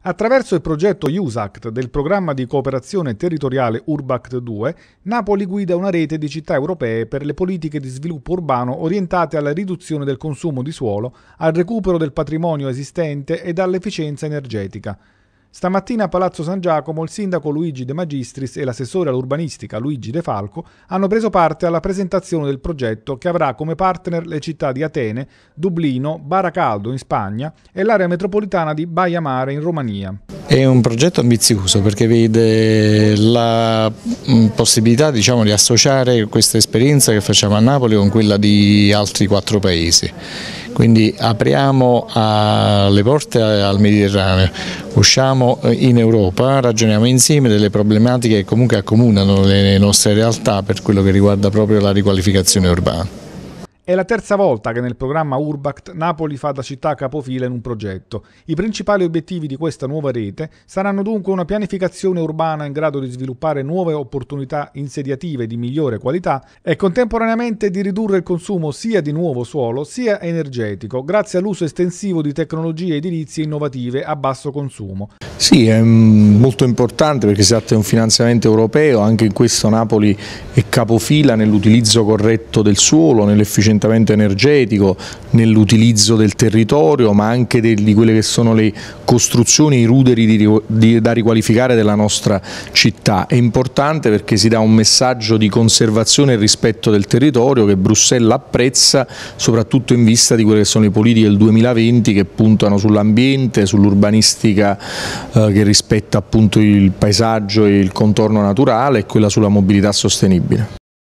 Attraverso il progetto USACT del programma di cooperazione territoriale URBACT 2, Napoli guida una rete di città europee per le politiche di sviluppo urbano orientate alla riduzione del consumo di suolo, al recupero del patrimonio esistente e all'efficienza energetica. Stamattina a Palazzo San Giacomo il sindaco Luigi De Magistris e l'assessore all'urbanistica Luigi De Falco hanno preso parte alla presentazione del progetto che avrà come partner le città di Atene, Dublino, Baracaldo in Spagna e l'area metropolitana di Baia Mare in Romania. È un progetto ambizioso perché vede la mm, possibilità diciamo, di associare questa esperienza che facciamo a Napoli con quella di altri quattro paesi quindi apriamo le porte al Mediterraneo, usciamo eh, in Europa, ragioniamo insieme delle problematiche che comunque accomunano le nostre realtà per quello che riguarda proprio la riqualificazione urbana. È la terza volta che nel programma Urbact Napoli fa da città capofila in un progetto. I principali obiettivi di questa nuova rete saranno dunque una pianificazione urbana in grado di sviluppare nuove opportunità insediative di migliore qualità e contemporaneamente di ridurre il consumo sia di nuovo suolo sia energetico grazie all'uso estensivo di tecnologie edilizie innovative a basso consumo. Sì, è mm, molto importante perché si tratta di un finanziamento europeo, anche in questo Napoli è capofila nell'utilizzo corretto del suolo, nell'efficientamento energetico, nell'utilizzo del territorio, ma anche di quelle che sono le costruzioni, i ruderi di, di, da riqualificare della nostra città. È importante perché si dà un messaggio di conservazione e rispetto del territorio che Bruxelles apprezza, soprattutto in vista di quelle che sono le politiche del 2020 che puntano sull'ambiente, sull'urbanistica eh, eh, che rispetta appunto il paesaggio e il contorno naturale e quella sulla mobilità sostenibile.